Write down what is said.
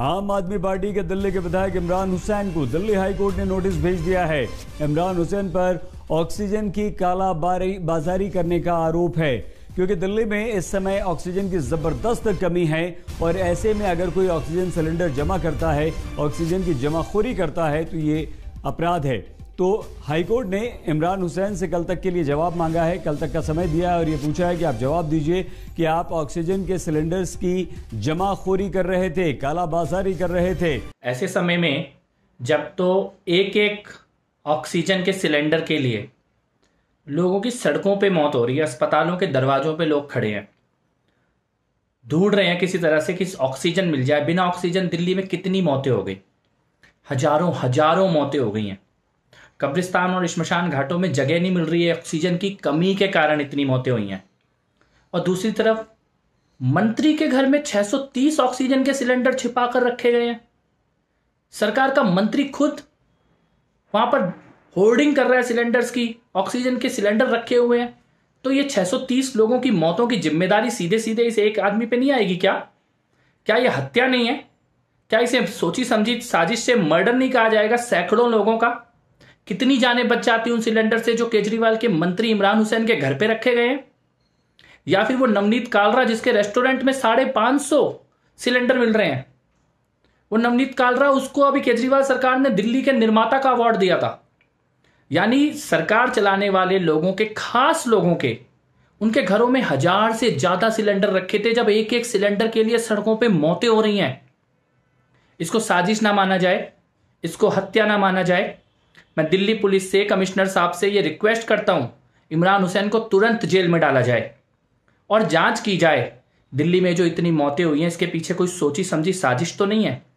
आम आदमी पार्टी के दिल्ली के विधायक इमरान हुसैन को दिल्ली हाईकोर्ट ने नोटिस भेज दिया है इमरान हुसैन पर ऑक्सीजन की काला बाजारी करने का आरोप है क्योंकि दिल्ली में इस समय ऑक्सीजन की ज़बरदस्त कमी है और ऐसे में अगर कोई ऑक्सीजन सिलेंडर जमा करता है ऑक्सीजन की जमाखोरी करता है तो ये अपराध है तो हाईकोर्ट ने इमरान हुसैन से कल तक के लिए जवाब मांगा है कल तक का समय दिया है और ये पूछा है कि आप जवाब दीजिए कि आप ऑक्सीजन के सिलेंडर्स की जमाखोरी कर रहे थे कालाबाजारी कर रहे थे ऐसे समय में जब तो एक एक ऑक्सीजन के सिलेंडर के लिए लोगों की सड़कों पे मौत हो रही है अस्पतालों के दरवाजों पे लोग खड़े हैं ढूंढ रहे हैं किसी तरह से कि ऑक्सीजन मिल जाए बिना ऑक्सीजन दिल्ली में कितनी मौतें हो गई हजारों हजारों मौतें हो गई हैं कब्रिस्तान और शमशान घाटों में जगह नहीं मिल रही है ऑक्सीजन की कमी के कारण इतनी मौतें हुई हैं और दूसरी तरफ मंत्री के घर में 630 ऑक्सीजन के सिलेंडर छिपा कर रखे गए हैं सरकार का मंत्री खुद वहां पर होर्डिंग कर रहा है सिलेंडर्स की ऑक्सीजन के सिलेंडर रखे हुए हैं तो ये 630 लोगों की मौतों की जिम्मेदारी सीधे सीधे इस एक आदमी पे नहीं आएगी क्या क्या ये हत्या नहीं है क्या इसे सोची समझी साजिश से मर्डर नहीं कहा जाएगा सैकड़ों लोगों का कितनी जाने बच जाती उन सिलेंडर से जो केजरीवाल के मंत्री इमरान हुसैन के घर पे रखे गए या फिर वो नवनीत कालरा जिसके रेस्टोरेंट में साढ़े पांच सौ सिलेंडर मिल रहे हैं वो नवनीत कालरा उसको अभी केजरीवाल सरकार ने दिल्ली के निर्माता का अवार्ड दिया था यानी सरकार चलाने वाले लोगों के खास लोगों के उनके घरों में हजार से ज्यादा सिलेंडर रखे थे जब एक एक सिलेंडर के लिए सड़कों पर मौतें हो रही हैं इसको साजिश ना माना जाए इसको हत्या ना माना जाए मैं दिल्ली पुलिस से कमिश्नर साहब से ये रिक्वेस्ट करता हूँ इमरान हुसैन को तुरंत जेल में डाला जाए और जांच की जाए दिल्ली में जो इतनी मौतें हुई हैं इसके पीछे कोई सोची समझी साजिश तो नहीं है